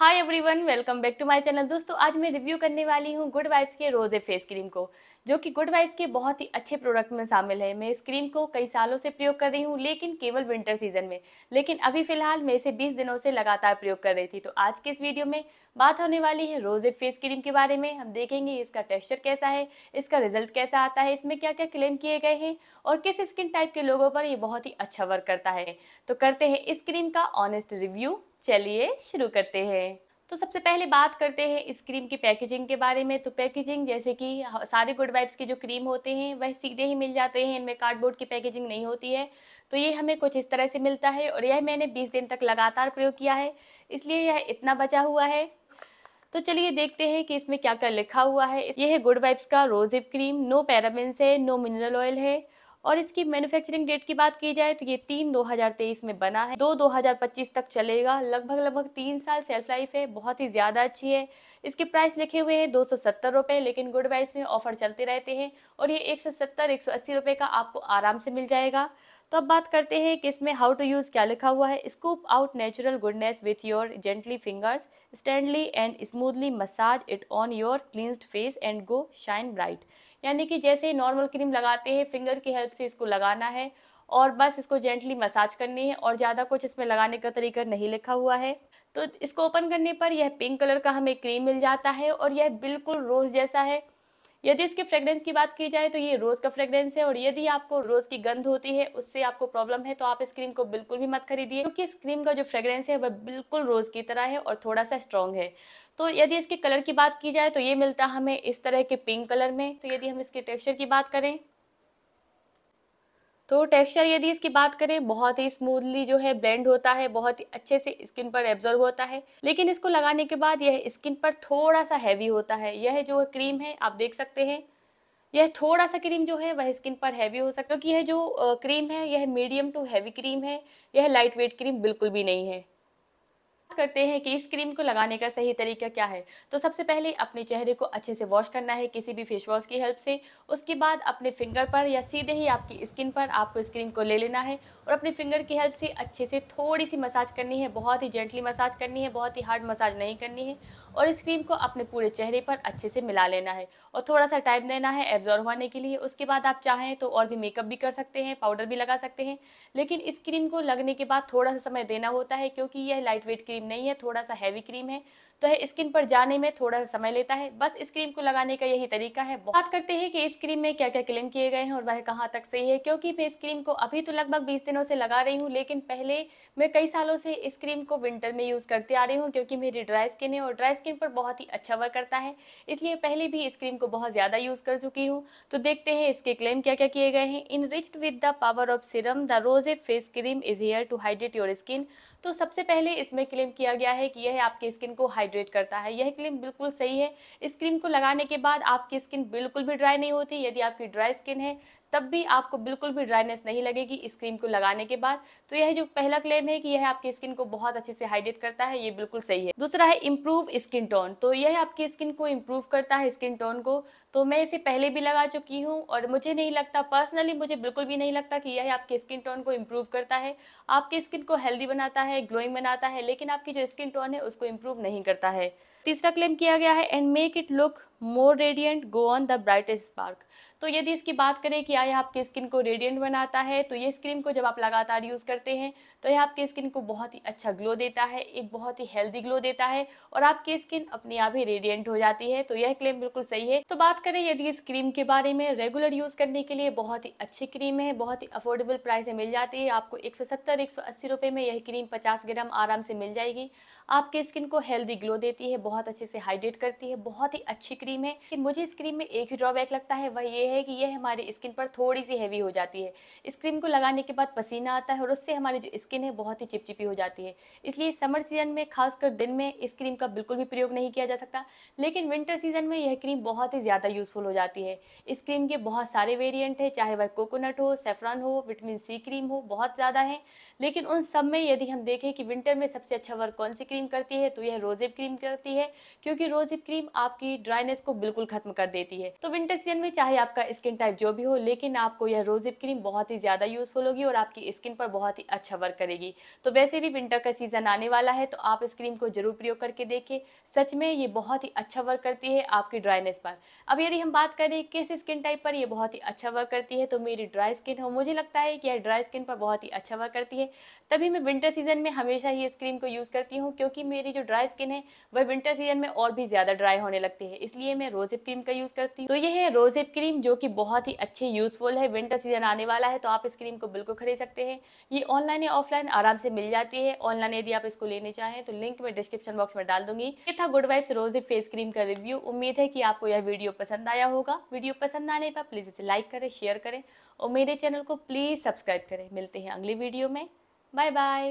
hi everyone welcome back to my channel दोस्तों आज मैं रिव्यू करने वाली हूँ गुड वाइब्स के रोज़े फेस क्रीम को जो कि गुड वाइब्स के बहुत ही अच्छे प्रोडक्ट में शामिल है मैं इस क्रीम को कई सालों से प्रयोग कर रही हूँ लेकिन केवल विंटर सीजन में लेकिन अभी फ़िलहाल मैं इसे 20 दिनों से लगातार प्रयोग कर रही थी तो आज के इस वीडियो में बात होने वाली है रोज़े फेस क्रीम के बारे में हम देखेंगे इसका टेक्स्चर कैसा है इसका रिजल्ट कैसा आता है इसमें क्या क्या क्लेम किए गए हैं और किस स्किन टाइप के लोगों पर ये बहुत ही अच्छा वर्क करता है तो करते हैं इस क्रीम का ऑनेस्ट रिव्यू चलिए शुरू करते हैं तो सबसे पहले बात करते हैं इस क्रीम की पैकेजिंग के बारे में तो पैकेजिंग जैसे कि सारे गुड वाइब्स के जो क्रीम होते हैं वह सीधे ही मिल जाते हैं इनमें कार्डबोर्ड की पैकेजिंग नहीं होती है तो ये हमें कुछ इस तरह से मिलता है और यह मैंने 20 दिन तक लगातार प्रयोग किया है इसलिए यह इतना बचा हुआ है तो चलिए देखते हैं कि इसमें क्या क्या लिखा हुआ है यह है गुड वाइब्स का रोजिव क्रीम नो पैराबिन्स है नो मिनरल ऑयल है और इसकी मैन्युफैक्चरिंग डेट की बात की जाए तो ये तीन 2023 में बना है दो 2025 तक चलेगा लगभग लगभग तीन साल सेल्फ लाइफ है बहुत ही ज़्यादा अच्छी है इसके प्राइस लिखे हुए हैं दो सौ लेकिन गुड वाइब्स में ऑफर चलते रहते हैं और ये एक सौ रुपए का आपको आराम से मिल जाएगा तो अब बात करते हैं कि इसमें हाउ टू यूज़ क्या लिखा हुआ है scoop out natural goodness with your gently fingers steadily and smoothly massage it on your cleansed face and go shine bright यानी कि जैसे नॉर्मल क्रीम लगाते हैं फिंगर की हेल्प से इसको लगाना है और बस इसको जेंटली मसाज करनी है और ज़्यादा कुछ इसमें लगाने का तरीका नहीं लिखा हुआ है तो इसको ओपन करने पर यह पिंक कलर का हमें क्रीम मिल जाता है और यह बिल्कुल रोज़ जैसा है यदि इसके फ्रेगरेंस की बात की जाए तो ये रोज़ का फ्रेगरेंस है और यदि आपको रोज़ की गंध होती है उससे आपको प्रॉब्लम है तो आप इस क्रीम को बिल्कुल भी मत खरीदिए क्योंकि इस क्रीम का जो फ्रेगरेंस है वह बिल्कुल रोज़ की तरह है और थोड़ा सा स्ट्रॉन्ग है तो यदि इसके कलर की बात की जाए तो ये मिलता हमें इस तरह के पिंक कलर में तो यदि हम इसके टेक्स्चर की बात करें तो टेक्सचर यदि इसकी बात करें बहुत ही स्मूथली जो है ब्लेंड होता है बहुत ही अच्छे से स्किन पर एब्जॉर्व होता है लेकिन इसको लगाने के बाद यह स्किन पर थोड़ा सा हैवी होता है यह जो क्रीम है आप देख सकते हैं यह थोड़ा सा क्रीम जो है वह स्किन पर हैवी हो सकता है क्योंकि यह जो क्रीम है यह मीडियम टू हैवी क्रीम है यह लाइट वेट क्रीम बिल्कुल भी नहीं है करते हैं कि इस क्रीम को लगाने का सही तरीका क्या है तो सबसे पहले अपने चेहरे को अच्छे से वॉश करना है किसी भी फेस वॉश की हेल्प से उसके बाद अपने फिंगर पर या सीधे ही आपकी स्किन पर आपको इस क्रीम को ले लेना है और अपने फिंगर की हेल्प से अच्छे से थोड़ी सी मसाज करनी है बहुत ही जेंटली मसाज करनी है बहुत ही हार्ड मसाज नहीं करनी है और इस क्रीम को अपने पूरे चेहरे पर अच्छे से मिला लेना है और थोड़ा सा टाइम देना है एब्जॉर्व होने के लिए उसके बाद आप चाहें तो और भी मेकअप भी कर सकते हैं पाउडर भी लगा सकते हैं लेकिन इस क्रीम को लगने के बाद थोड़ा सा समय देना होता है क्योंकि यह लाइट वेट क्रीम क्रीम नहीं है थोड़ा सा हैवी क्रीम है तो है स्किन पर जाने में थोड़ा सा समय लेता है बस इस क्रीम को लगाने का यही तरीका है बात करते हैं कि इस क्रीम में क्या क्या क्लेम किए गए हैं और वह कहाँ तक सही है क्योंकि मैं इस क्रीम को अभी तो लगभग बीस दिनों से लगा रही हूँ लेकिन पहले मैं कई सालों से इस क्रीम को विंटर में यूज़ करती आ रही हूँ क्योंकि मेरी ड्राई स्किन है और ड्राई स्किन पर बहुत ही अच्छा वर्क करता है इसलिए पहले भी इस क्रीम को बहुत ज़्यादा यूज़ कर चुकी हूँ तो देखते हैं इसके क्लेम क्या क्या किए गए हैं enriched with the power of serum the rosehip face cream is here to hydrate your skin तो सबसे पहले इसमें क्लेम क्लेम किया गया है कि यह आपकी स्किन को हाइड्रेट करता है यह क्लेम बिल्कुल सही है इस क्रीम को लगाने के बाद आपकी स्किन बिल्कुल भी ड्राई नहीं होती यदि आपकी ड्राई स्किन है तब भी आपको बिल्कुल भी ड्राइनेस नहीं लगेगी इस क्रीम को लगाने के बाद तो यह जो पहला क्लेम है कि यह आपकी स्किन को बहुत अच्छे से हाइड्रेट करता है ये बिल्कुल सही है दूसरा है इम्प्रूव स्किन टोन तो यह आपकी स्किन को इम्प्रूव करता है स्किन टोन को तो मैं इसे पहले भी लगा चुकी हूँ और मुझे नहीं लगता पर्सनली मुझे बिल्कुल भी नहीं लगता कि यह आपकी स्किन टोन को इम्प्रूव करता है आपकी स्किन को हेल्दी बनाता है ग्लोइंग बनाता है लेकिन आपकी जो स्किन टोन है उसको इम्प्रूव नहीं करता है तीसरा क्लेम किया गया है and make it look more radiant go on the brightest spark तो यदि इसकी बात करें कि क्या यह आपकी स्किन को रेडियंट बनाता है तो ये क्रीम को जब आप लगातार यूज़ करते हैं तो यह आपकी स्किन को बहुत ही अच्छा ग्लो देता है एक बहुत ही हेल्दी ग्लो देता है और आपकी स्किन अपने आप ही रेडियंट हो जाती है तो यह क्लेम बिल्कुल सही है तो बात करें यदि इस क्रीम के बारे में रेगुलर यूज़ करने के लिए बहुत ही अच्छी क्रीम है बहुत ही अफोर्डेबल प्राइस में मिल जाती है आपको एक सौ सत्तर में यह क्रीम पचास ग्राम आराम से मिल जाएगी आपके स्किन को हेल्दी ग्लो देती है बहुत अच्छे से हाइड्रेट करती है बहुत ही अच्छी क्रीम है लेकिन मुझे इस क्रीम में एक ही ड्रॉबैक लगता है वह ये है कि यह हमारी स्किन पर थोड़ी सी हैवी हो जाती है इस क्रीम को लगाने के बाद पसीना आता है और उससे हमारी जो स्किन है बहुत ही चिपचिपी हो जाती है इसलिए समर सीजन में खासकर दिन में इस क्रीम का बिल्कुल भी प्रयोग नहीं किया जा सकता लेकिन विंटर सीजन में यह क्रीम बहुत ही ज़्यादा यूज़फुल हो जाती है इस क्रीम के बहुत सारे वेरियंट हैं चाहे वह कोकोनट हो सेफ्रॉन हो विटामिन सी क्रीम हो बहुत ज़्यादा है लेकिन उन सब में यदि हम देखें कि विंटर में सबसे अच्छा वर्क कौन सी क्रीम क्रीम करती है तो यह रोजेब क्रीम करती है क्योंकि रोजेब क्रीम आपकी ड्राइनेस को बिल्कुल खत्म कर देती है तो विंटर सीजन में चाहे आपका स्किन टाइप जो भी हो लेकिन आपको यह रोजेब क्रीम बहुत ही ज़्यादा यूजफुल होगी और आपकी स्किन पर बहुत ही अच्छा वर्क करेगी तो वैसे भी विंटर का सीजन आने वाला है तो आप इस क्रीम को जरूर प्रयोग करके देखें सच में ये बहुत ही अच्छा वर्क करती है आपकी ड्राइनेस पर अब यदि हम बात करें किस स्किन टाइप पर यह बहुत ही अच्छा वर्क करती है तो मेरी ड्राई स्किन हो मुझे लगता है कि यह ड्राई स्किन पर बहुत ही अच्छा वर्क करती है तभी मैं विंटर सीजन में हमेशा ही इस क्रीम को यूज़ करती हूँ क्योंकि क्योंकि मेरी जो ड्राई स्किन है वह विंटर सीजन में और भी ज़्यादा ड्राई होने लगती है इसलिए मैं रोजेप क्रीम का यूज़ करती हूँ तो ये है रोजेप क्रीम जो कि बहुत ही अच्छी यूज़फुल है विंटर सीजन आने वाला है तो आप इस क्रीम को बिल्कुल खरीद सकते हैं ये ऑनलाइन या ऑफलाइन आराम से मिल जाती है ऑनलाइन यदि आप इसको लेने चाहें तो लिंक मैं डिस्क्रिप्शन बॉक्स में डाल दूंगी ये था good vibes rosehip face cream का रिव्यू उम्मीद है कि आपको यह वीडियो पसंद आया होगा वीडियो पसंद आने पर प्लीज़ इसे लाइक करें शेयर करें और मेरे चैनल को प्लीज़ सब्सक्राइब करें मिलते हैं अगले वीडियो में बाय बाय